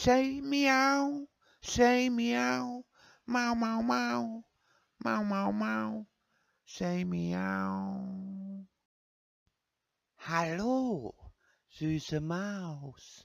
Say meow, say meow, meow, meow, meow, meow, meow, meow, say meow. Hallo, süße Maus.